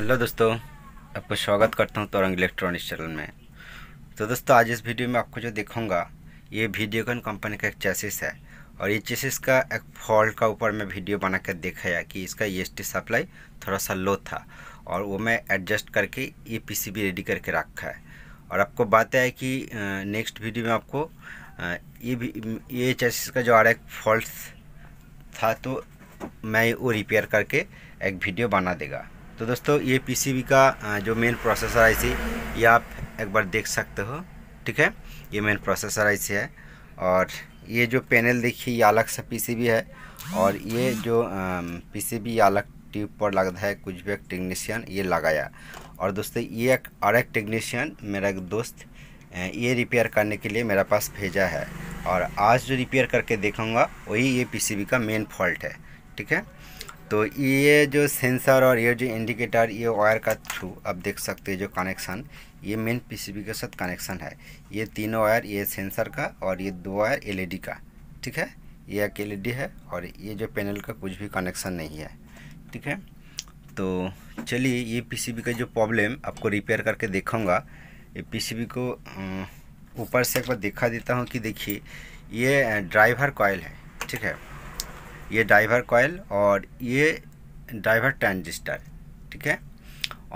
hello दोस्तों आपको स्वागत करता हूं तरंग इलेक्ट्रॉनिक्स चैनल में तो दोस्तों आज इस वीडियो में आपको जो दिखाऊंगा ये वीडियोकॉन कंपनी का एक चेसिस है और ये चेसिस का एक फॉल्ट का ऊपर मैं वीडियो बना कर देखाया कि इसका ई e सप्लाई थोड़ा सा लो था और वो मैं एडजस्ट करके ये पीसीबी रेडी करके रखा है और आपको बात है कि नेक्स्ट वीडियो में आपको ये भी ये चेसिस का जो आ रहा है फॉल्ट था तो मैं वो रिपेयर करके एक वीडियो बना देगा तो दोस्तों ये पीसीबी का जो मेन प्रोसेसर आईसी ये आप एक बार देख सकते हो ठीक है ये मेन प्रोसेसर आईसी है और ये जो पैनल देखिए ये अलग से पीसीबी है और ये जो पीसीबी अलग ट्यूब पर लगता है कुछ भी एक टेक्नीशियन ये लगाया और दोस्तों ये एक और एक टेक्नीशियन मेरा एक दोस्त ये रिपेयर करने के लिए मेरा पास भेजा है और आज जो रिपेयर करके देखूँगा वही ये पी का मेन फॉल्ट है ठीक है तो ये जो सेंसर और ये जो इंडिकेटर ये वायर का थ्रू आप देख सकते हैं जो कनेक्शन ये मेन पीसीबी के साथ कनेक्शन है ये तीनों वायर ये सेंसर का और ये दो वायर एलईडी e का ठीक है ये एक एल e है और ये जो पैनल का कुछ भी कनेक्शन नहीं है ठीक है तो चलिए ये पीसीबी का जो प्रॉब्लम आपको रिपेयर करके देखूँगा ये पी को ऊपर से एक बार दिखा देता हूँ कि देखिए ये ड्राइवर कॉयल है ठीक है ये ड्राइवर कॉयल और ये ड्राइवर ट्रांजिस्टर ठीक है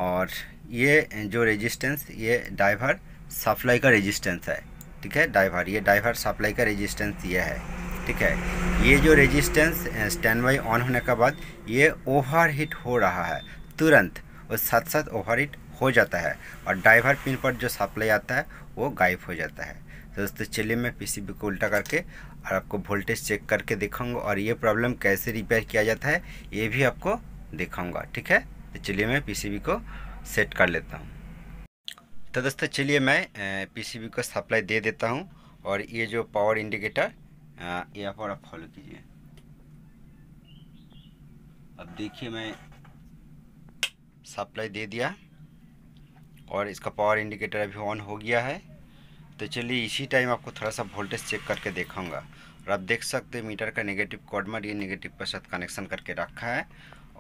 और ये जो रेजिस्टेंस ये ड्राइवर सप्लाई का रेजिस्टेंस है ठीक है ड्राइवर ये ड्राइवर सप्लाई का रेजिस्टेंस ये है ठीक है ये जो रेजिस्टेंस स्टैंड बाई ऑन होने के बाद ये ओवर हीट हो रहा है तुरंत और साथ साथ ओवर हीट हो जाता है और ड्राइवर पिन पर जो सप्लाई आता है वो गायब हो जाता है तो दोस्तों चलिए मैं पीसीबी को उल्टा करके और आपको वोल्टेज चेक करके दिखाऊंगा और ये प्रॉब्लम कैसे रिपेयर किया जाता है ये भी आपको दिखाऊंगा ठीक है तो चलिए मैं पीसीबी को सेट कर लेता हूँ तो दोस्तों चलिए मैं पी को सप्लाई दे देता हूँ और ये जो पावर इंडिकेटर ये आप और आप फॉलो कीजिए अब देखिए मैं सप्लाई दे दिया और इसका पावर इंडिकेटर अभी ऑन हो गया है तो चलिए इसी टाइम आपको थोड़ा सा वोल्टेज चेक करके देखाऊंगा और आप देख सकते हैं मीटर का नेगेटिव कॉडमर ये नेगेटिव के साथ कनेक्शन करके रखा है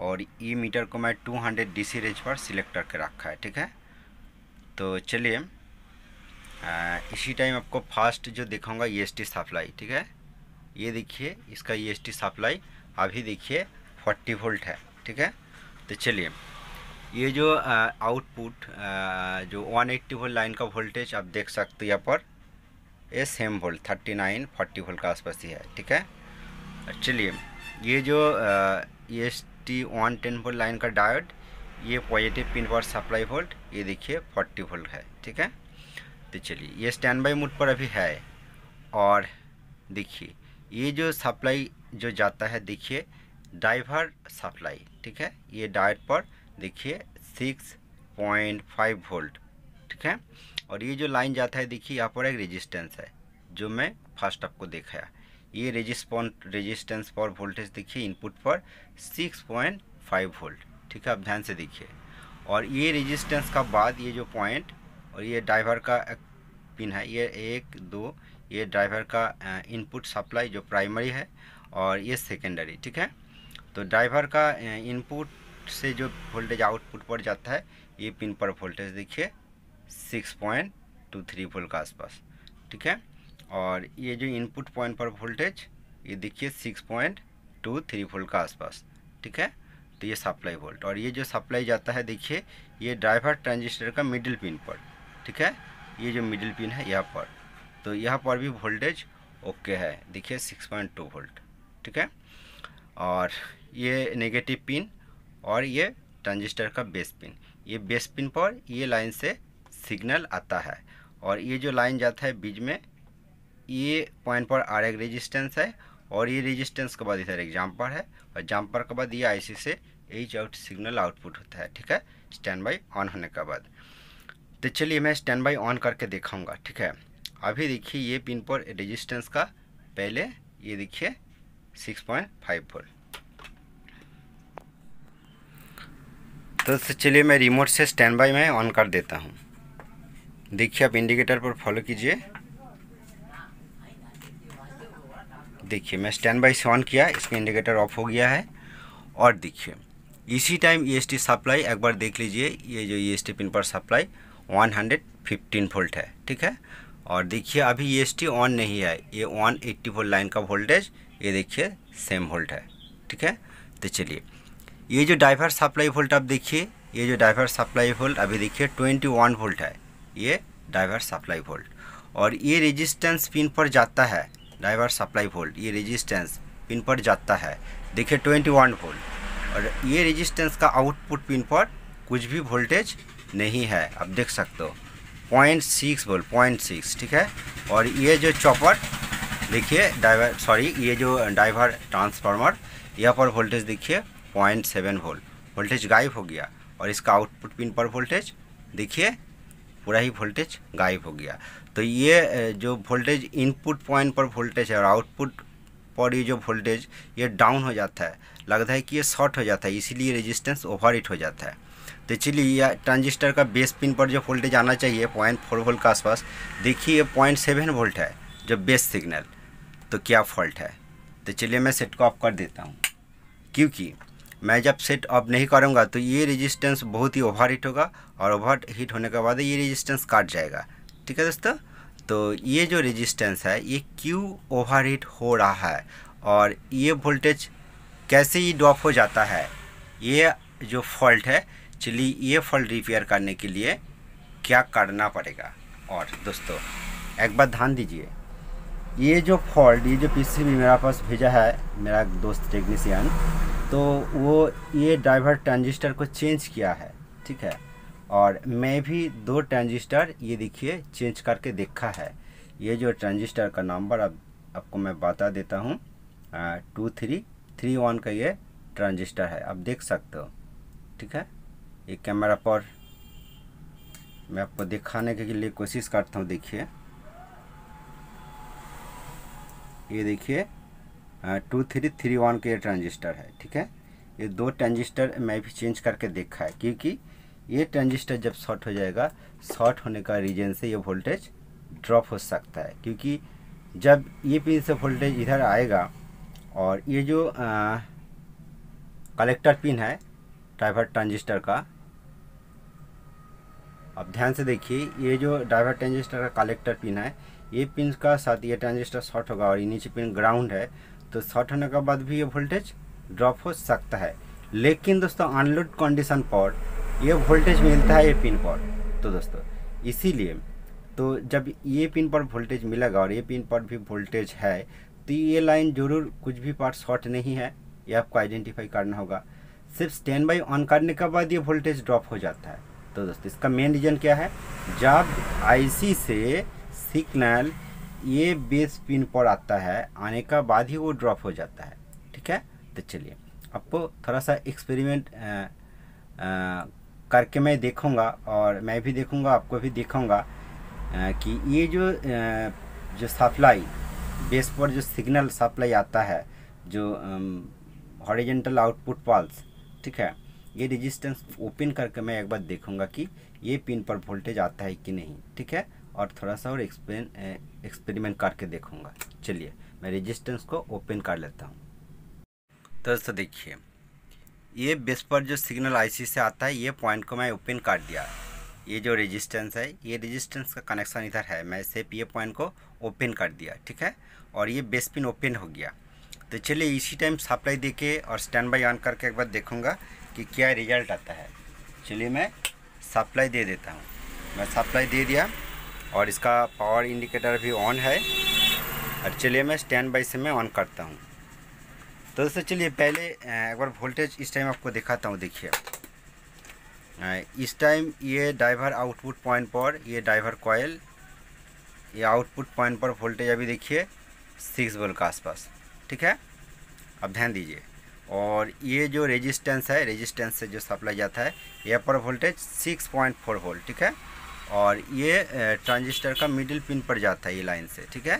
और ये मीटर को मैं 200 हंड्रेड डी रेंज पर सिलेक्ट करके रखा है ठीक है तो चलिए इसी टाइम आपको फास्ट जो दिखाऊंगा ई एस सप्लाई ठीक है ये देखिए इसका ई एस सप्लाई अभी देखिए 40 वोल्ट है ठीक है तो चलिए ये जो आउटपुट जो 180 एट्टी वोल्ट लाइन का वोल्टेज आप देख सकते हो यहाँ पर ये सेम वोल्ट 39 फोर्टी वोल्ट का आसपास ही है ठीक है चलिए ये जो S T one ten volt line का डायोड ये पॉजिटिव पिन पर सप्लाई वोल्ट ये देखिए 40 वोल्ट है ठीक है तो चलिए ये स्टैंड बाई मोड पर अभी है और देखिए ये जो सप्लाई जो जाता है देखिए ड्राइवर सप्लाई ठीक है ये डायोड पर देखिए सिक्स पॉइंट फाइव वोल्ट ठीक है और ये जो लाइन जाता है देखिए यहाँ पर एक रेजिस्टेंस है जो मैं फर्स्ट आपको दिखाया ये रेजिस्पॉन्ट रेजिस्टेंस पर वोल्टेज देखिए इनपुट पर सिक्स पॉइंट फाइव वोल्ट ठीक है आप ध्यान से देखिए और ये रेजिस्टेंस का बाद ये जो पॉइंट और ये ड्राइवर का पिन है ये एक दो ये ड्राइवर का इनपुट सप्लाई जो प्राइमरी है और ये सेकेंडरी ठीक है तो ड्राइवर का इनपुट से जो वोल्टेज आउटपुट पर जाता है ये पिन पर वोल्टेज देखिए six point two three volt के आसपास ठीक है और ये जो इनपुट पॉइंट पर वोल्टेज ये देखिए six point two three volt के आसपास ठीक है तो ये सप्लाई वोल्ट और ये जो सप्लाई जाता है देखिए ये ड्राइवर ट्रांजिस्टर का मिडिल पिन पर ठीक है ये जो मिडिल पिन है यहाँ पर तो यहाँ पर भी वोल्टेज ओके है देखिए 6.2 वोल्ट ठीक है और ये नेगेटिव पिन और ये ट्रांजिस्टर का बेस पिन ये बेस पिन पर ये लाइन से सिग्नल आता है और ये जो लाइन जाता है बीच में ये पॉइंट पर आर एक रेजिस्टेंस है और ये रेजिस्टेंस के बाद इधर एक जम्पर है और जम्पर के बाद ये आईसी से एच आउट सिग्नल आउटपुट होता है ठीक है स्टैंड बाई ऑन होने के बाद तो चलिए मैं स्टैंड बाई ऑन करके दिखाऊंगा ठीक है अभी देखिए ये पिन पर रेजिस्टेंस का पहले ये देखिए सिक्स पॉइंट फाइव फोर तो चलिए मैं रिमोट से स्टैंड बाई में ऑन कर देता हूँ देखिए आप इंडिकेटर पर फॉलो कीजिए देखिए मैं स्टैंड बाई से ऑन किया इसमें इंडिकेटर ऑफ हो गया है और देखिए इसी टाइम ई सप्लाई एक बार देख लीजिए ये जो ई e पिन पर सप्लाई 115 वोल्ट है ठीक है और देखिए अभी ई e ऑन नहीं है ये 180 वोल्ट लाइन का वोल्टेज ये देखिए सेम वोल्ट है ठीक है तो चलिए ये जो डाइवर सप्लाई वोल्ट आप देखिए ये जो डाइवर सप्लाई वोल्ट अभी देखिए 21 वोल्ट है ये डाइवर सप्लाई वोल्ट और ये रेजिस्टेंस पिन पर जाता है डाइवर सप्लाई वोल्ट ये रेजिस्टेंस पिन पर जाता है देखिए 21 वोल्ट और ये रेजिस्टेंस का आउटपुट पिन पर कुछ भी वोल्टेज नहीं है आप देख सकते हो point six volt point six ठीक है और ये जो चॉपर देखिए डाइवर सॉरी ये जो डाइवर ट्रांसफार्मर यहाँ पर वोल्टेज देखिए पॉइंट सेवन वोल्ट वोल्टेज गायब हो गया और इसका आउटपुट पिन पर वोल्टेज देखिए पूरा ही वोल्टेज गायब हो गया तो ये जो वोल्टेज इनपुट पॉइंट पर वोल्टेज है और आउटपुट पर ये जो वोल्टेज ये डाउन हो जाता है लगता है कि ये शॉर्ट हो जाता है इसीलिए रेजिस्टेंस ओवर हो जाता है तो चलिए यह ट्रांजिस्टर का बेस पिन पर जो वोल्टेज आना चाहिए पॉइंट फोर वोल्ट के आसपास देखिए ये पॉइंट सेवन वोल्ट है जो बेस सिग्नल तो क्या फॉल्ट है तो चलिए मैं सेट को ऑफ कर देता हूँ क्योंकि मैं जब सेट ऑफ नहीं करूँगा तो ये रेजिस्टेंस बहुत ही ओवर हीट होगा और ओवर हीट होने के बाद ये रेजिस्टेंस काट जाएगा ठीक है दोस्तों तो ये जो रेजिस्टेंस है ये क्यों ओवर हीट हो रहा है और ये वोल्टेज कैसे ही ड्रॉप हो जाता है ये जो फॉल्ट है चलिए ये फॉल्ट रिपेयर करने के लिए क्या करना पड़ेगा और दोस्तों एक बार ध्यान दीजिए ये जो फॉल्ट ये जो पीसीबी मेरा पास भेजा है मेरा दोस्त टेक्नीसियन तो वो ये ड्राइवर ट्रांजिस्टर को चेंज किया है ठीक है और मैं भी दो ट्रांजिस्टर ये देखिए चेंज करके देखा है ये जो ट्रांजिस्टर का नंबर अब आपको मैं बता देता हूँ टू थ्री थ्री वन का ये ट्रांजिस्टर है आप देख सकते हो ठीक है ये कैमरा पर मैं आपको दिखाने के लिए कोशिश करता हूँ देखिए ये देखिए टू थ्री थ्री वन के ट्रांजिस्टर है ठीक है ये दो ट्रांजिस्टर मैं भी चेंज करके देखा है क्योंकि ये ट्रांजिस्टर जब शॉर्ट हो जाएगा शॉर्ट होने का रीजन से ये वोल्टेज ड्रॉप हो सकता है क्योंकि जब ये पिन से वोल्टेज इधर आएगा और ये जो कलेक्टर पिन है ड्राइवर ट्रांजिस्टर का अब ध्यान से देखिए ये जो ड्राइवर ट्रांजिस्टर का कलेक्टर पिन है ये पिन का साथ ये ट्रांजिस्टर शॉर्ट होगा और ये नीचे पिन ग्राउंड है तो शॉर्ट होने के बाद भी ये वोल्टेज ड्रॉप हो सकता है लेकिन दोस्तों अनलोड कंडीशन पर ये वोल्टेज मिलता है ये पिन पर तो दोस्तों इसीलिए तो जब ये पिन पर वोल्टेज मिलेगा और ये पिन पर भी वोल्टेज है तो ये लाइन जरूर कुछ भी पार्ट शॉर्ट नहीं है ये आपको आइडेंटिफाई करना होगा सिर्फ स्टैंड बाई ऑन करने के बाद ये वोल्टेज ड्रॉप हो जाता है तो दोस्तों इसका मेन रीज़न क्या है जब आईसी से सिग्नल ये बेस पिन पर आता है आने का बाद ही वो ड्रॉप हो जाता है ठीक है तो चलिए आपको थोड़ा सा एक्सपेरिमेंट करके मैं देखूँगा और मैं भी देखूँगा आपको भी देखूँगा कि ये जो जो सप्लाई बेस पर जो सिग्नल सप्लाई आता है जो हॉरिजेंटल आउटपुट पल्स ठीक है ये रेजिस्टेंस ओपन करके मैं एक बार देखूँगा कि ये पिन पर वोल्टेज आता है कि नहीं ठीक है और थोड़ा सा और एक्सपेन एक्सपेरिमेंट करके देखूंगा चलिए मैं रेजिस्टेंस को ओपन कर लेता हूँ दोस्तों देखिए ये बेस पर जो सिग्नल आईसी से आता है ये पॉइंट को मैं ओपन कर दिया ये जो रेजिस्टेंस है ये रेजिस्टेंस का कनेक्शन इधर है मैं सिर्फ ये पॉइंट को ओपन कर दिया ठीक है और ये बेस पिन ओपन हो गया तो चलिए इसी टाइम सप्लाई दे के और स्टैंड बाई ऑन करके एक बार देखूँगा कि क्या रिजल्ट आता है चलिए मैं सप्लाई दे देता हूँ मैं सप्लाई दे दिया और इसका पावर इंडिकेटर भी ऑन है और चलिए मैं स्टैंड बाई से मैं ऑन करता हूँ तो दोस्तों चलिए पहले एक बार वोल्टेज इस टाइम आपको दिखाता हूँ देखिए इस टाइम ये ड्राइवर आउटपुट पॉइंट पर ये ड्राइवर कॉयल ये आउटपुट पॉइंट पर वोल्टेज अभी देखिए सिक्स वोल्ट के आसपास ठीक है अब ध्यान दीजिए और ये जो रेजिस्टेंस है रेजिस्टेंस से जो सप्लाई जाता है यह पर voltage six point four volt ठीक है और ये ट्रांजिस्टर का मिडिल पिन पर जाता है ये लाइन से ठीक है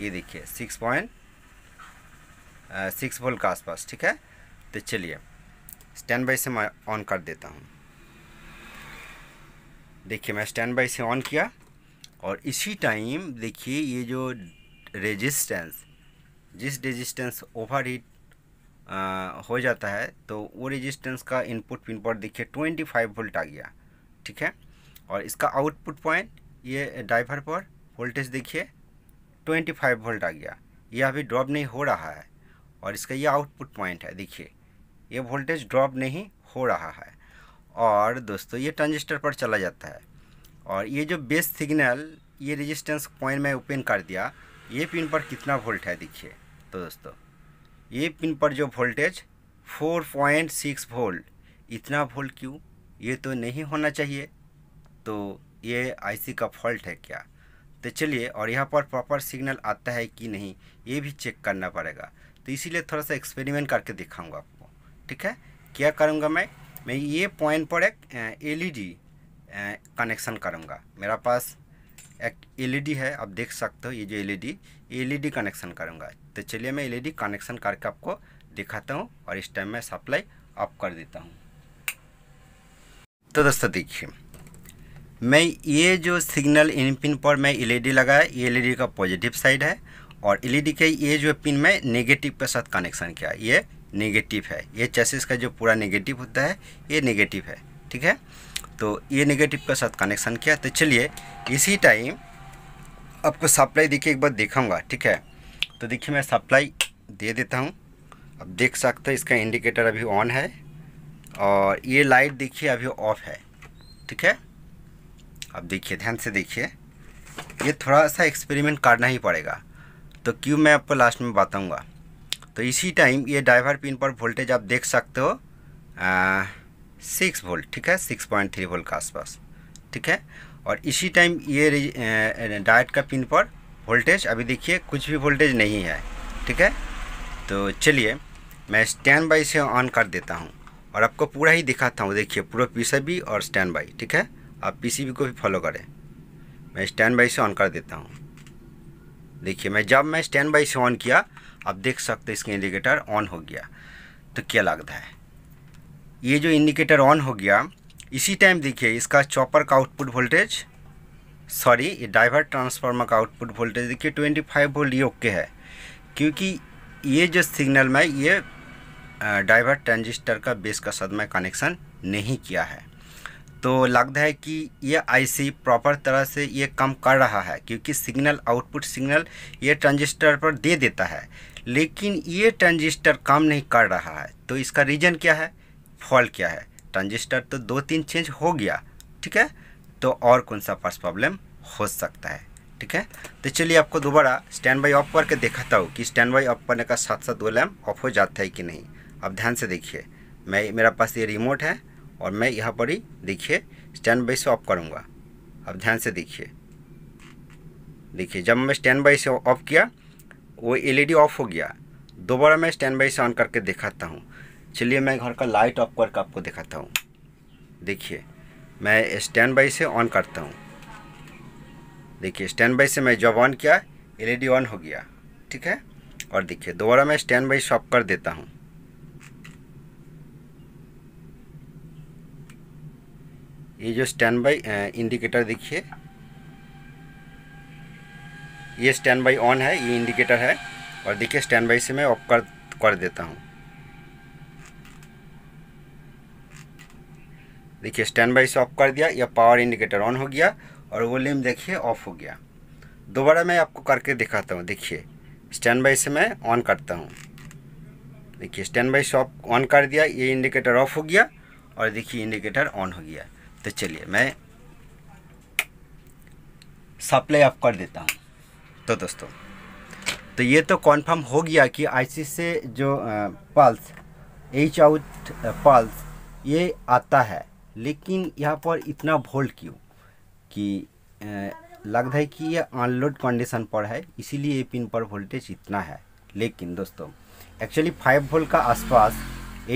ये देखिए सिक्स पॉइंट सिक्स वोल्ट के आसपास ठीक है तो चलिए स्टैंड बाई से मैं ऑन कर देता हूँ देखिए मैं स्टैंड बाई से ऑन किया और इसी टाइम देखिए ये जो रेजिस्टेंस जिस रेजिस्टेंस ओवर हीट हो जाता है तो वो रेजिस्टेंस का इनपुट पिन पर देखिए ट्वेंटी फाइव वोल्ट आ गया ठीक है और इसका आउटपुट पॉइंट ये ड्राइवर पर वोल्टेज देखिए 25 वोल्ट आ गया ये अभी ड्रॉप नहीं हो रहा है और इसका ये आउटपुट पॉइंट है देखिए ये वोल्टेज ड्रॉप नहीं हो रहा है और दोस्तों ये ट्रांजिस्टर पर चला जाता है और ये जो बेस सिग्नल ये रेजिस्टेंस पॉइंट मैं ओपन कर दिया ये पिन पर कितना वोल्ट है देखिए तो दोस्तों ये पिन पर जो वोल्टेज 4.6 वोल्ट इतना वोल्ट क्यों ये तो नहीं होना चाहिए तो ये आईसी का फॉल्ट है क्या तो चलिए और यहाँ पर प्रॉपर सिग्नल आता है कि नहीं ये भी चेक करना पड़ेगा तो इसीलिए थोड़ा सा एक्सपेरिमेंट करके दिखाऊंगा आपको ठीक है क्या करूँगा मैं मैं ये पॉइंट पर एक एलईडी कनेक्शन करूँगा मेरा पास एक एलईडी e है आप देख सकते हो ये जो एलईडी एलईडी कनेक्शन करूँगा तो चलिए मैं एलईडी कनेक्शन e करके आपको दिखाता हूँ और इस टाइम मैं सप्लाई ऑफ कर देता हूँ तो दोस्तों देखिए मैं ये जो सिग्नल इन पिन पर मैं एलईडी e लगाया ये एलईडी e का पॉजिटिव साइड है और एलईडी e के ये जो पिन में नेगेटिव के साथ कनेक्शन किया ये नेगेटिव है ये चेसिस का जो पूरा नेगेटिव होता है ये नेगेटिव है ठीक है तो ये नेगेटिव के साथ कनेक्शन किया तो चलिए इसी टाइम आपको सप्लाई देखिए एक बार देखाऊँगा ठीक है तो देखिए मैं सप्लाई दे देता हूँ अब देख सकते हैं इसका इंडिकेटर अभी ऑन है और ये लाइट देखिए अभी ऑफ है ठीक है अब देखिए ध्यान से देखिए ये थोड़ा सा एक्सपेरिमेंट काटना ही पड़ेगा तो क्यों मैं आपको लास्ट में बताऊँगा तो इसी टाइम ये ड्राइवर पिन पर वोल्टेज आप देख सकते हो सिक्स वोल्ट ठीक है सिक्स पॉइंट थ्री वोल्ट के आसपास ठीक है और इसी टाइम ये डायट का पिन पर वोल्टेज अभी देखिए कुछ भी वोल्टेज नहीं है ठीक है तो चलिए मैं स्टैंड बाई से ऑन कर देता हूँ और आपको पूरा ही दिखाता हूँ देखिए पूरा पीछे भी और स्टैंड बाई ठीक है आप पीसीबी को भी फॉलो करें मैं स्टैंड बाई से ऑन कर देता हूँ देखिए मैं जब मैं स्टैंड बाई से ऑन किया आप देख सकते इसका इंडिकेटर ऑन हो गया तो क्या लगता है ये जो इंडिकेटर ऑन हो गया इसी टाइम देखिए इसका चॉपर का आउटपुट वोल्टेज सॉरी ये डाइवर ट्रांसफार्मर का आउटपुट वोल्टेज देखिए ट्वेंटी फाइव वोल्ट ये ओके है क्योंकि ये जो सिग्नल में ये डाइवर ट्रांजिस्टर का बेस का साथ में कनेक्शन नहीं किया है तो लगता है कि ये आईसी प्रॉपर तरह से ये काम कर रहा है क्योंकि सिग्नल आउटपुट सिग्नल ये ट्रांजिस्टर पर दे देता है लेकिन ये ट्रांजिस्टर काम नहीं कर रहा है तो इसका रीज़न क्या है फॉल्ट क्या है ट्रांजिस्टर तो दो तीन चेंज हो गया ठीक है तो और कौन सा फर्स्ट प्रॉब्लम हो सकता है ठीक है तो चलिए आपको दोबारा स्टैंड बाई ऑफ करके दिखाता हूँ कि स्टैंड बाई ऑफ करने का साथ साथ वो लैम्प ऑफ हो जाता है कि नहीं अब ध्यान से देखिए मैं मेरा पास ये रिमोट है और मैं यहाँ पर ही देखिए स्टैंड बाई से ऑफ करूँगा अब ध्यान से देखिए देखिए जब मैं स्टैंड बाई से ऑफ किया वो एलईडी ऑफ e हो गया दोबारा मैं स्टैंड बाई से ऑन करके दिखाता हूँ चलिए मैं घर का लाइट ऑफ करके आपको दिखाता हूँ देखिए मैं स्टैंड बाई से ऑन करता हूँ देखिए स्टैंड बाई से मैं जब ऑन किया एलईडी ऑन e हो गया ठीक है और देखिए दोबारा मैं स्टैंड बाई से ऑफ कर देता हूँ ये जो स्टैंड बाई इंडिकेटर देखिए ये स्टैंड बाई ऑन है ये इंडिकेटर है और देखिए स्टैंड बाई से मैं ऑफ कर कर देता हूँ देखिए स्टैंड बाई से ऑफ कर दिया या पावर इंडिकेटर ऑन हो गया और वॉल्यूम देखिए ऑफ हो गया दोबारा मैं आपको करके दिखाता हूँ देखिए स्टैंड बाई से मैं ऑन करता हूँ देखिए स्टैंड बाई से ऑफ ऑन कर दिया ये इंडिकेटर ऑफ हो गया और देखिए इंडिकेटर ऑन हो गया तो चलिए मैं सप्लाई ऑफ कर देता हूँ तो दोस्तों तो ये तो कॉन्फर्म हो गया कि आईसी से जो पल्स एच आउट पल्स ये आता है लेकिन यहाँ पर इतना वोल्ट क्यों कि लगता है कि ये अनलोड कंडीशन पर है इसीलिए ये पिन पर वोल्टेज इतना है लेकिन दोस्तों एक्चुअली फाइव वोल्ट का आसपास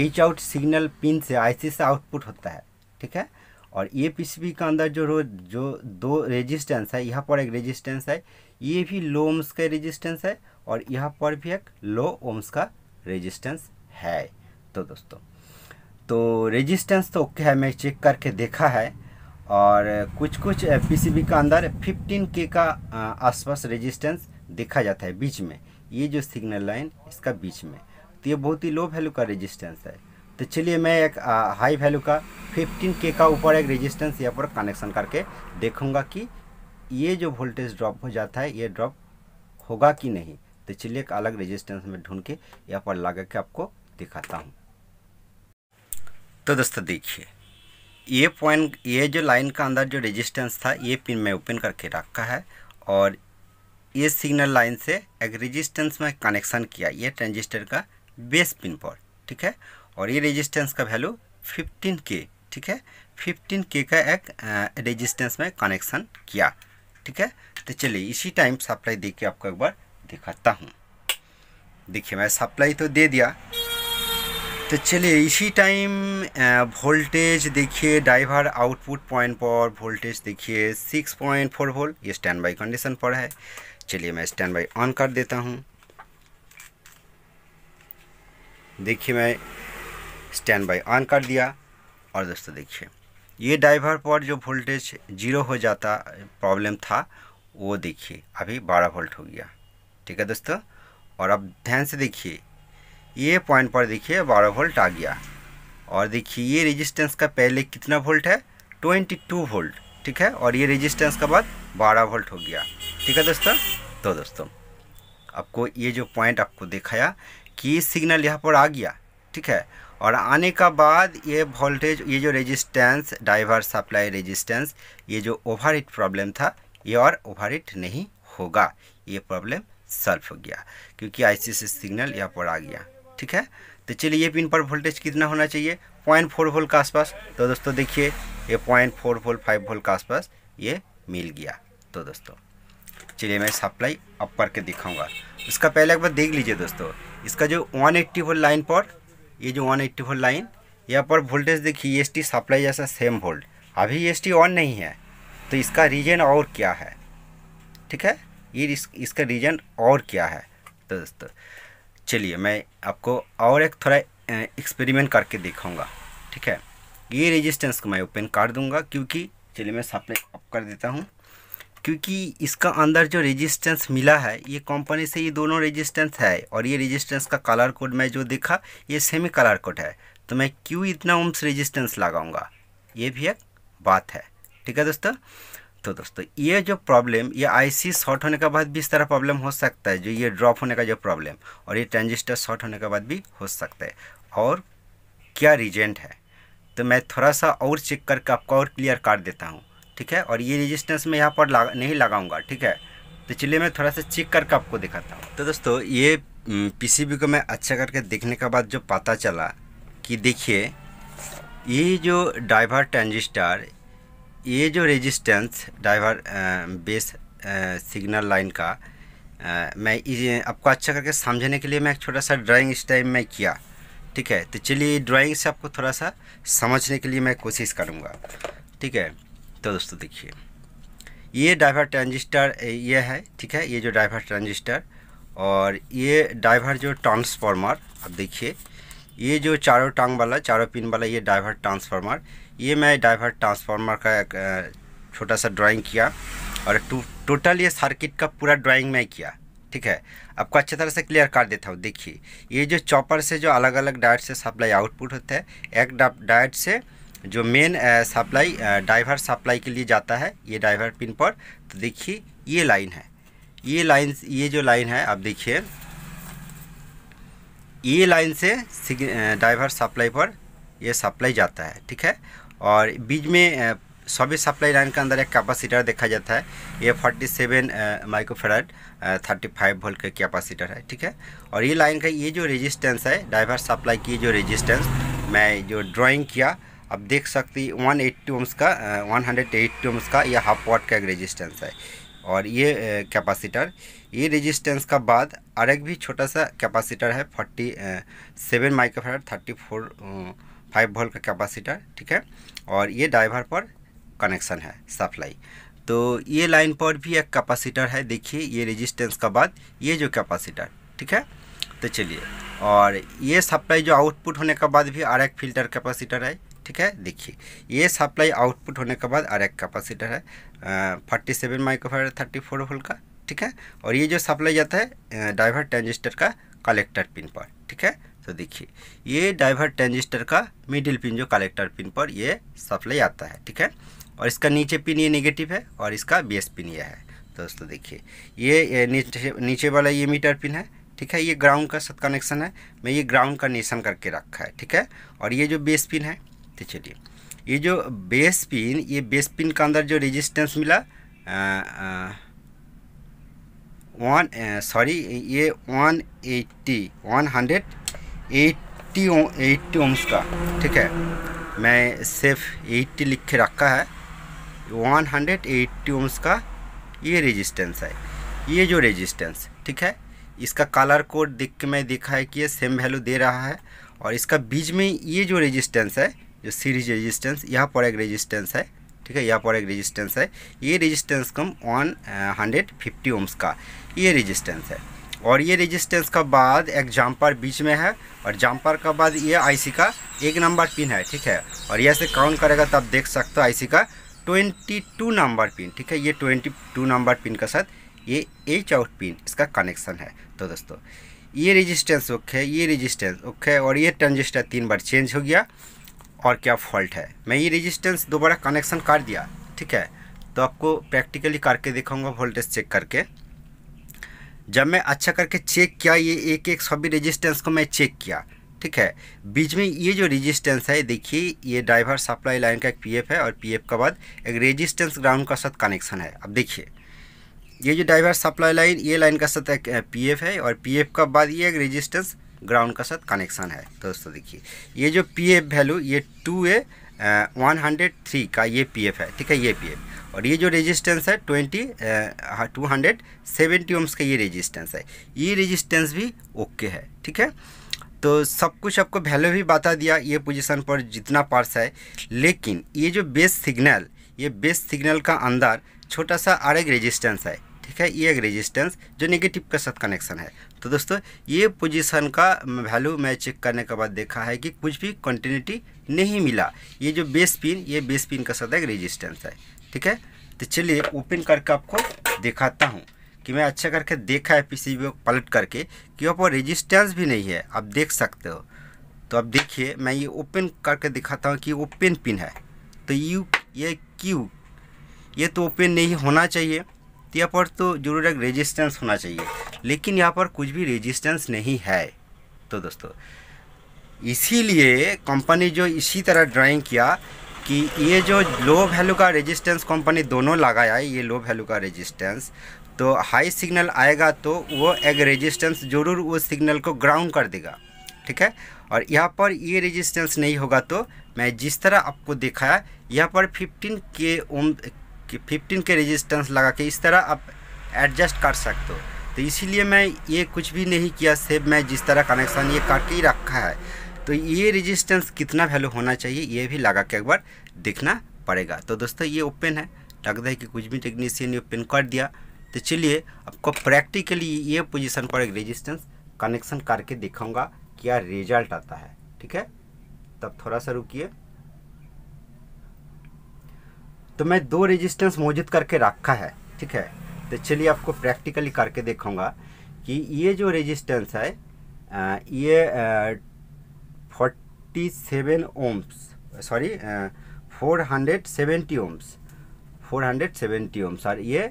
एच आउट सिग्नल पिन से आईसी से आउटपुट होता है ठीक है और ये पीसीबी के अंदर जो रो जो दो रेजिस्टेंस है यहाँ पर एक रेजिस्टेंस है ये भी लो ओम्स का रेजिस्टेंस है और यहाँ पर भी एक लो ओम्स का रेजिस्टेंस है तो दोस्तों तो रेजिस्टेंस तो ओके है मैं चेक करके देखा है और कुछ कुछ पीसीबी का अंदर 15 के का आसपास रेजिस्टेंस देखा जाता है बीच में ये जो सिग्नल लाइन इसका बीच में तो ये बहुत ही लो वैल्यू का रेजिस्टेंस है तो चलिए मैं एक आ, हाई वैल्यू का 15 के का ऊपर एक रेजिस्टेंस यहाँ पर कनेक्शन करके देखूंगा कि ये जो वोल्टेज ड्रॉप हो जाता है ये ड्रॉप होगा कि नहीं तो चलिए एक अलग रेजिस्टेंस में ढूंढ के यहाँ पर लगा के आपको दिखाता हूँ तो दोस्तों देखिए ये पॉइंट ये जो लाइन का अंदर जो रेजिस्टेंस था ये पिन में ओपन करके रखा है और ये सिग्नल लाइन से एक रेजिस्टेंस में कनेक्शन किया ये ट्रांजिस्टर का बेस पिन पर ठीक है और ये रेजिस्टेंस का वैल्यू 15 के ठीक है 15 के का एक रेजिस्टेंस में कनेक्शन किया ठीक है तो चलिए इसी टाइम सप्लाई देख के आपको एक बार दिखाता हूँ देखिए मैं सप्लाई तो दे दिया तो चलिए इसी टाइम वोल्टेज देखिए ड्राइवर आउटपुट पॉइंट पर वोल्टेज देखिए 6.4 पॉइंट फोर वोल्ट ये स्टैंड बाई कंडीशन पर है चलिए मैं स्टैंड बाई ऑन कर देता हूँ देखिए मैं स्टैंड बाई ऑन कर दिया और दोस्तों देखिए ये डाइवर पर जो वोल्टेज जीरो हो जाता प्रॉब्लम था वो देखिए अभी बारह वोल्ट हो गया ठीक है दोस्तों और अब ध्यान से देखिए ये पॉइंट पर देखिए बारह वोल्ट आ गया और देखिए ये रेजिस्टेंस का पहले कितना वोल्ट है ट्वेंटी टू वोल्ट ठीक है और ये रेजिस्टेंस का बाद बारह वोल्ट हो गया ठीक है दोस्तों तो दोस्तों आपको ये जो पॉइंट आपको दिखाया कि सिग्नल यहाँ पर आ गया ठीक है और आने का बाद ये वोल्टेज ये जो रेजिस्टेंस डाइवर सप्लाई रेजिस्टेंस ये जो ओवरहिट प्रॉब्लम था ये और ओवरहिट नहीं होगा ये प्रॉब्लम सॉल्व हो गया क्योंकि आई से सिग्नल यहाँ पर आ गया ठीक है तो चलिए ये पिन पर वोल्टेज कितना होना चाहिए पॉइंट फोर वोल्ट के आसपास तो दोस्तों देखिए ये point four volt five volt के आसपास ये मिल गया तो दोस्तों चलिए मैं सप्लाई अप करके दिखाऊंगा उसका पहले एक बार देख लीजिए दोस्तों इसका जो एट्टी वोल्ट लाइन पर ये जो वन एट्टी फोर लाइन यहाँ पर वोल्टेज देखिए एस टी सप्लाई जैसा सेम वोल्ट अभी एस टी ऑन नहीं है तो इसका रीजन और क्या है ठीक है ये इस, इसका रीजन और क्या है तो दोस्तों चलिए मैं आपको और एक थोड़ा एक्सपेरिमेंट करके दिखाऊंगा ठीक है ये रेजिस्टेंस को मैं ओपन कर दूंगा क्योंकि चलिए मैं सप्लाई अप कर देता हूँ क्योंकि इसका अंदर जो रेजिस्टेंस मिला है ये कंपनी से ये दोनों रेजिस्टेंस है और ये रेजिस्टेंस का कलर कोड मैं जो देखा ये सेमी कलर कोड है तो मैं क्यों इतना ओम्स रेजिस्टेंस लगाऊंगा ये भी एक बात है ठीक है दोस्तों तो दोस्तों ये जो प्रॉब्लम ये आईसी शॉर्ट होने के बाद भी इस तरह प्रॉब्लम हो सकता है जो ये ड्रॉप होने का जो प्रॉब्लम और ये ट्रांजिस्टर शॉर्ट होने के बाद भी हो सकता है और क्या रिजेंट है तो मैं थोड़ा सा और चेक करके आपको और क्लियर कर देता हूँ ठीक है और ये रेजिस्टेंस मैं यहाँ पर लगा नहीं लगाऊंगा ठीक है तो चलिए मैं थोड़ा सा चेक करके आपको दिखाता हूँ तो दोस्तों ये पीसीबी को मैं अच्छा करके देखने के बाद जो पता चला कि देखिए ये जो ड्राइवर ट्रांजिस्टर ये जो resistance driver base signal line का आ, मैं इस आपको अच्छा करके समझने के लिए मैं एक छोटा सा ड्राइंग इस टाइम में किया ठीक है तो चलिए ड्राइंग से आपको थोड़ा सा समझने के लिए मैं कोशिश करूँगा ठीक है तो दोस्तों देखिए ये डाइवर ट्रांजिस्टर ये है ठीक है ये जो डाइवर ट्रांजिस्टर और ये डाइवर जो ट्रांसफार्मर अब देखिए ये जो चारों टांग वाला चारों पिन वाला ये डाइवर ट्रांसफार्मर ये मैं डाइवर ट्रांसफार्मर का एक छोटा सा ड्राइंग किया और टोटल ये सर्किट का पूरा ड्राइंग मैं किया ठीक है आपको अच्छे तरह से क्लियर कर देता हूँ देखिए ये जो चॉपर से जो अलग अलग डायट से सप्लाई आउटपुट होता है एक डायट से जो मेन सप्लाई डाइवर सप्लाई के लिए जाता है ये डाइवर पिन पर तो देखिए ये लाइन है ये लाइन ये जो लाइन है आप देखिए ये लाइन से डाइवर सप्लाई uh, पर ये सप्लाई जाता है ठीक है और बीच में uh, सभी सप्लाई लाइन के अंदर एक कैपेसिटर देखा जाता है ये 47 seven microfarad thirty five volt का कैपेसिटर है ठीक है और ये लाइन का ये जो रेजिस्टेंस है डाइवर सप्लाई की जो रेजिस्टेंस मैं जो ड्राइंग किया आप देख सकते हैं वन एट्टी ओम्स का वन हंड्रेड एट्टी ओम्स का यह हाफ वाट का एक रेजिस्टेंस है और ये कैपेसिटर ये रेजिस्टेंस का बाद और एक भी छोटा सा कैपेसिटर है forty seven microfarad thirty four five volt का कैपेसिटर ठीक है और ये ड्राइवर पर कनेक्शन है सप्लाई तो ये लाइन पर भी एक कैपेसिटर है देखिए ये रेजिस्टेंस का बाद ये जो कैपेसिटर ठीक है तो चलिए और ये सप्लाई जो आउटपुट होने के बाद भी आर एक फिल्टर कैपेसिटर है ठीक है देखिए ये सप्लाई आउटपुट होने के बाद और एक कैपेसिटर है forty seven microfarad thirty four volt का ठीक है और ये जो सप्लाई जाता है डाइवर्ट ट्रांजिस्टर का कलेक्टर पिन पर ठीक है तो देखिए ये डाइवर्ट ट्रांजिस्टर का मिडिल पिन जो कलेक्टर पिन पर ये सप्लाई आता है ठीक है और इसका नीचे पिन ये नेगेटिव है और इसका बेस पिन ये है दोस्तों देखिए ये नीचे वाला ये मीटर पिन है ठीक है ये ग्राउंड का सब कनेक्शन है मैं ये ग्राउंड का निशान करके रखा है ठीक है और ये जो बेस पिन है देखते चलिए ये जो बेस पिन ये बेस पिन का अंदर जो रेजिस्टेंस मिला वन सॉरी ये one eighty one hundred eighty eighty ohms का ठीक है मैं सिर्फ एट्टी लिख के रखा है वन हंड्रेड एट्टी ओम्स का ये रेजिस्टेंस है ये जो रेजिस्टेंस ठीक है इसका कलर कोड देख के मैं देखा है कि ये सेम वैल्यू दे रहा है और इसका बीच में ये जो रेजिस्टेंस है जो सीरीज रेजिस्टेंस यहाँ पर एक रेजिस्टेंस है ठीक है यहाँ पर एक रेजिस्टेंस है ये रेजिस्टेंस कम वन हंड्रेड फिफ्टी ओम्स का ये रेजिस्टेंस है और ये रेजिस्टेंस का बाद एक जम्पर बीच में है और जम्पर का बाद ये आईसी का एक नंबर पिन है ठीक है और यह से काउंट करेगा तब देख सकते हो आई का ट्वेंटी नंबर पिन ठीक है ये ट्वेंटी नंबर पिन के साथ ये एच आउट पिन इसका कनेक्शन है तो दोस्तों ये रेजिस्टेंस ओके ये रेजिस्टेंस ओके और ये ट्रांजिस्टर तीन बार चेंज हो गया और क्या फॉल्ट है मैं ये रेजिस्टेंस दोबारा कनेक्शन कर दिया ठीक है तो आपको प्रैक्टिकली करके दिखाऊंगा वोल्टेज चेक करके जब मैं अच्छा करके चेक किया ये एक एक सभी रेजिस्टेंस को मैं चेक किया ठीक है बीच में ये जो रेजिस्टेंस है देखिए ये ड्राइवर सप्लाई लाइन का एक पीएफ है और पीएफ के बाद एक रेजिस्टेंस ग्राउंड का साथ कनेक्शन है अब देखिए ये जो ड्राइवर सप्लाई लाइन ये लाइन का साथ एक पी है और पी का बाद ये एक रेजिस्टेंस ग्राउंड का साथ कनेक्शन है तो दोस्तों देखिए ये जो पी एफ वैल्यू ये two A one hundred three का ये पी एफ है ठीक है ये पी एफ और ये जो रेजिस्टेंस है twenty two hundred seventy ohms का ये रेजिस्टेंस है ये रेजिस्टेंस भी ओके है ठीक है तो सब कुछ आपको वैल्यू भी बता दिया ये पोजीशन पर जितना पार्स है लेकिन ये जो बेस सिग्नल ये बेस सिग्नल का अंदर छोटा सा एक रेजिस्टेंस है है ये e एक रेजिस्टेंस जो नेगेटिव के साथ कनेक्शन है तो दोस्तों ये पोजीशन का वैल्यू मैं चेक करने के बाद देखा है कि कुछ भी कंटिन्यूटी नहीं मिला ये जो बेस पिन ये बेस पिन के साथ एक रेजिस्टेंस है ठीक है तो चलिए ओपन करके आपको दिखाता हूँ कि मैं अच्छा करके देखा है पी को पलट करके कि वहाँ पर भी नहीं है आप देख सकते हो तो अब देखिए मैं ये ओपन करके दिखाता हूँ कि ओपन पिन है तो यू ये क्यू ये तो ओपन नहीं होना चाहिए तो यहाँ पर तो जरूर एक रेजिस्टेंस होना चाहिए लेकिन यहाँ पर कुछ भी रेजिस्टेंस नहीं है तो दोस्तों इसीलिए कंपनी जो इसी तरह ड्राइंग किया कि ये जो लो वैल्यू का रेजिस्टेंस कंपनी दोनों लगाया है ये लो वैल्यू का रेजिस्टेंस तो हाई सिग्नल आएगा तो वो एक रेजिस्टेंस ज़रूर वो सिग्नल को ग्राउंड कर देगा ठीक है और यहाँ पर ये रेजिस्टेंस नहीं होगा तो मैं जिस तरह आपको दिखाया यहाँ पर 15 के ओम फिफ्टीन के रेजिस्टेंस लगा के इस तरह आप एडजस्ट कर सकते हो तो इसीलिए मैं ये कुछ भी नहीं किया सेब मैं जिस तरह कनेक्शन ये काट ही रखा है तो ये रेजिस्टेंस कितना वैल्यू होना चाहिए ये भी लगा के एक बार देखना पड़ेगा तो दोस्तों ये ओपन है लगता है कि कुछ भी टेक्नीशियन ओपन कर दिया तो चलिए आपको प्रैक्टिकली ये पोजिशन पर एक रजिस्टेंस कनेक्शन करके दिखाऊँगा क्या रिजल्ट आता है ठीक है तब थोड़ा सा रुकिए तो मैं दो रेजिस्टेंस मौजूद करके रखा है ठीक है तो चलिए आपको प्रैक्टिकली करके देखूँगा कि ये जो रेजिस्टेंस है ये forty seven ohms sorry four hundred seventy ohms four hundred seventy ohms और ये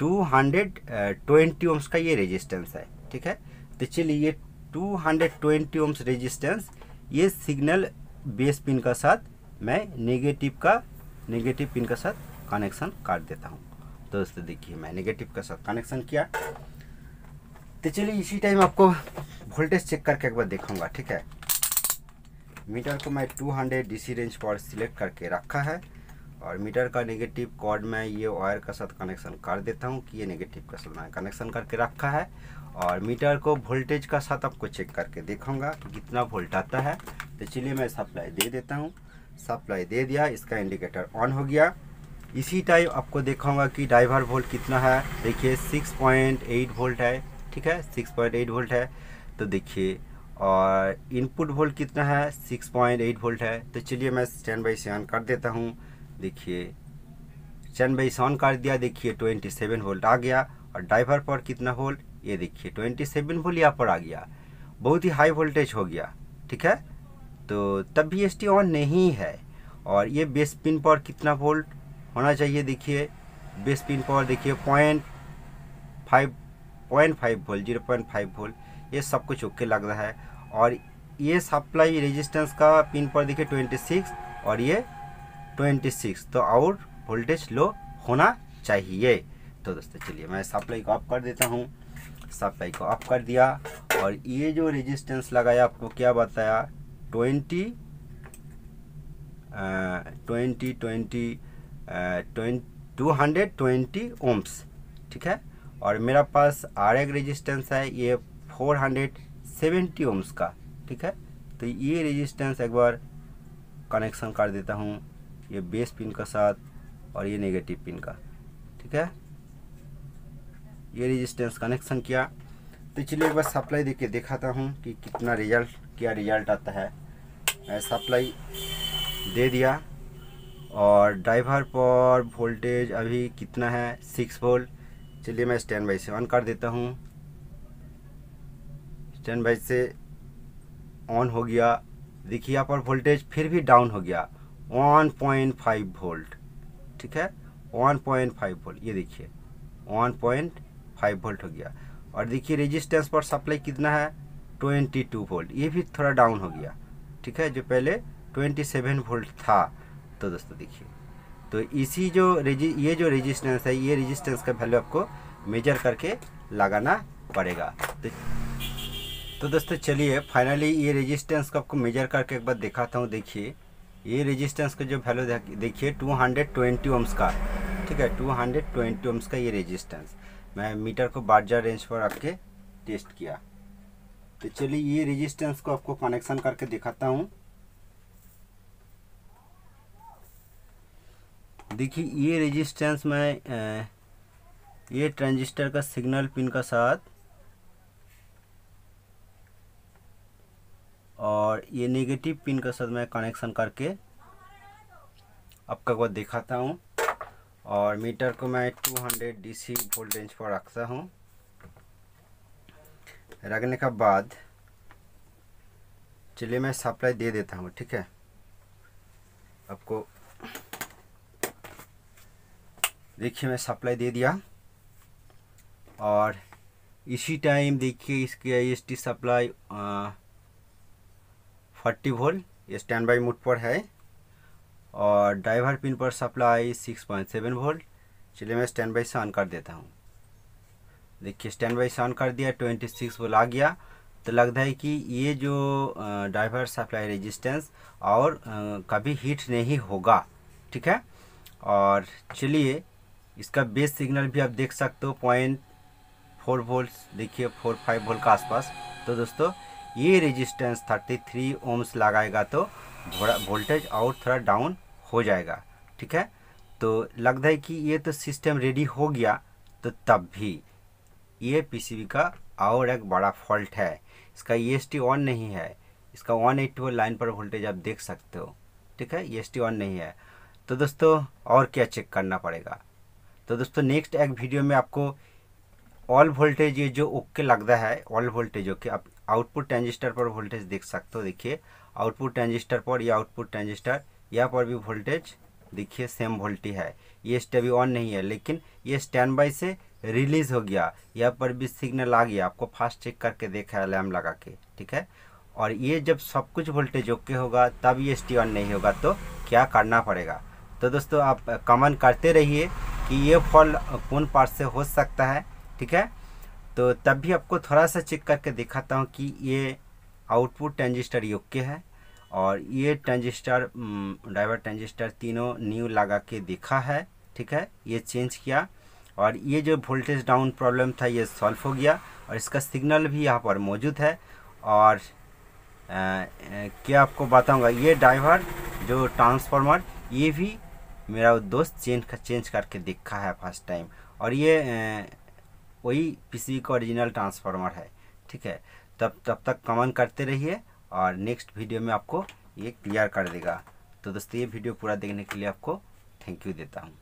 टू हंड्रेड ट्वेंटी ओम्स का ये रेजिस्टेंस है ठीक है तो चलिए ये two hundred twenty ohms resistance ये सिग्नल बेस पिन का साथ मैं नेगेटिव का नेगेटिव पिन के साथ कनेक्शन काट देता हूँ दोस्तों देखिए मैं नेगेटिव के साथ कनेक्शन किया तो चलिए इसी टाइम आपको वोल्टेज चेक करके एक बार देखूँगा ठीक है मीटर को मैं 200 हंड्रेड डी रेंज पर सिलेक्ट करके रखा है और मीटर का नेगेटिव कॉर्ड मैं ये वायर के साथ कनेक्शन कर देता हूँ कि ये नेगेटिव के साथ मैं कनेक्शन करके रखा है और मीटर को वोल्टेज का साथ आपको चेक करके देखूँगा कि कितना वोल्ट आता है तो चलिए मैं सप्लाई दे देता हूँ सप्लाई दे दिया इसका इंडिकेटर ऑन हो गया इसी टाइम आपको देखा होगा कि डाइवर वोल्ट कितना है देखिए 6.8 वोल्ट है ठीक है 6.8 वोल्ट है तो देखिए और इनपुट वोल्ट कितना है 6.8 वोल्ट है तो चलिए मैं स्टैंड बाई से ऑन कर देता हूँ देखिए स्टैंड बाई से ऑन कर दिया देखिए 27 वोल्ट आ गया और डाइवर पर कितना वोल्ट ये देखिए 27 वोल्ट यहाँ पर आ गया बहुत ही हाई वोल्टेज हो गया ठीक है तो तब भी एस ऑन नहीं है और ये बेस पिन पर कितना वोल्ट होना चाहिए देखिए बेस पिन पर देखिए point five point five volt zero point five volt ये सब कुछ ओके लग रहा है और ये सप्लाई रेजिस्टेंस का पिन पर देखिए ट्वेंटी सिक्स और ये ट्वेंटी सिक्स तो आउट वोल्टेज लो होना चाहिए तो दोस्तों चलिए मैं सप्लाई को ऑफ कर देता हूँ सप्लाई को ऑफ कर दिया और ये जो रेजिस्टेंस लगाया आपको क्या बताया Uh, twenty twenty twenty two hundred twenty ohms ठीक है और मेरा पास आर एक रेजिस्टेंस है ये फोर हंड्रेड सेवेंटी ओम्स का ठीक है तो ये रेजिस्टेंस एक बार कनेक्शन कर देता हूँ ये बेस पिन का साथ और ये नेगेटिव पिन का ठीक है ये रेजिस्टेंस कनेक्शन किया तो चलिए एक बार सप्लाई देख के दिखाता हूँ कि कितना रिजल्ट क्या रिजल्ट आता है सप्लाई दे दिया और ड्राइवर पर वोल्टेज अभी कितना है सिक्स वोल्ट चलिए मैं स्टैंड बाई से ऑन कर देता हूँ स्टैंड बाई से ऑन हो गया देखिए यहाँ पर वोल्टेज फिर भी डाउन हो गया 1.5 वोल्ट ठीक है 1.5 वोल्ट ये देखिए 1.5 वोल्ट हो गया और देखिए रेजिस्टेंस पर सप्लाई कितना है 22 वोल्ट ये भी थोड़ा डाउन हो गया ठीक है जो पहले 27 वोल्ट था तो दोस्तों देखिए तो इसी जो ये जो रेजिस्टेंस है ये रेजिस्टेंस का वैल्यू आपको मेजर करके लगाना पड़ेगा तो, तो दोस्तों चलिए फाइनली ये रेजिस्टेंस को आपको मेजर करके एक बार दिखाता हूँ देखिए ये रेजिस्टेंस का जो वैल्यू देखिए 220 हंड्रेड ओम्स का ठीक है 220 हंड्रेड ओम्स का ये रेजिस्टेंस मैं मीटर को बारजा रेंज पर आपके टेस्ट किया तो चलिए ये रेजिस्टेंस को आपको कनेक्शन करके दिखाता हूँ देखिए ये रेजिस्टेंस मैं ये ट्रांजिस्टर का सिग्नल पिन का साथ और ये नेगेटिव पिन का साथ मैं कनेक्शन करके आपका को दिखाता हूँ और मीटर को मैं 200 डीसी वोल्टेज पर रखता हूँ रखने का बाद चलिए मैं सप्लाई दे देता हूँ ठीक है आपको देखिए मैं सप्लाई दे दिया और इसी टाइम देखिए इसके I S T supply forty volt stand by mode पर है और ड्राइवर पिन पर supply six point seven volt चलिए मैं स्टैंड बाई से ऑन कर देता हूँ देखिए स्टैंड बाई ऑन कर दिया ट्वेंटी सिक्स ला गया तो लगता है कि ये जो ड्राइवर सप्लाई रेजिस्टेंस और कभी हीट नहीं होगा ठीक है और चलिए इसका बेस सिग्नल भी आप देख सकते हो पॉइंट फोर वोल्ट देखिए फोर फाइव वोल्ट का आसपास तो दोस्तों ये रेजिस्टेंस थर्टी थ्री ओम्स लगाएगा तो वोल्टेज और थोड़ा डाउन हो जाएगा ठीक है तो लगता है कि ये तो सिस्टम रेडी हो गया तो तब भी ये पीसीबी का और एक बड़ा फॉल्ट है इसका ई e ऑन नहीं है इसका वन एट्टी लाइन पर वोल्टेज आप देख सकते हो ठीक है ई e ऑन नहीं है तो दोस्तों और क्या चेक करना पड़ेगा तो दोस्तों नेक्स्ट एक वीडियो में आपको ऑल वोल्टेज ये जो ओके लगता है ऑल वोल्टेज ओके आप आउटपुट ट्रांजिस्टर पर वोल्टेज देख सकते हो देखिए आउटपुट ट्रांजिस्टर पर या आउटपुट ट्रांजिस्टर यहाँ पर भी वोल्टेज देखिए सेम वोल्टी है ये स्टेबी ऑन नहीं है लेकिन ये स्टैंड बाई से रिलीज़ हो गया यहाँ पर भी सिग्नल आ गया आपको फास्ट चेक करके देखा है लैम लगा के ठीक है और ये जब सब कुछ वोल्टेज ओके होगा तब ये स्टी ऑन नहीं होगा तो क्या करना पड़ेगा तो दोस्तों आप कमेंट करते रहिए कि ये फॉल कौन पार्ट से हो सकता है ठीक है तो तब भी आपको थोड़ा सा चेक करके दिखाता हूँ कि ये आउटपुट ट्रांजिस्टर योग्य है और ये ट्रांजिस्टर ड्राइवर ट्रांजिस्टर तीनों न्यू लगा के देखा है ठीक है ये चेंज किया और ये जो वोल्टेज डाउन प्रॉब्लम था ये सॉल्व हो गया और इसका सिग्नल भी यहाँ पर मौजूद है और आ, आ, क्या आपको बताऊंगा ये ड्राइवर जो ट्रांसफार्मर ये भी मेरा दोस्त चेंज चेंज करके देखा है फर्स्ट टाइम और ये वही पीसी का ओरिजिनल ट्रांसफार्मर है ठीक है तब तब तक कमन करते रहिए और नेक्स्ट वीडियो में आपको ये क्लियर कर देगा तो दोस्तों ये वीडियो पूरा देखने के लिए आपको थैंक यू देता हूँ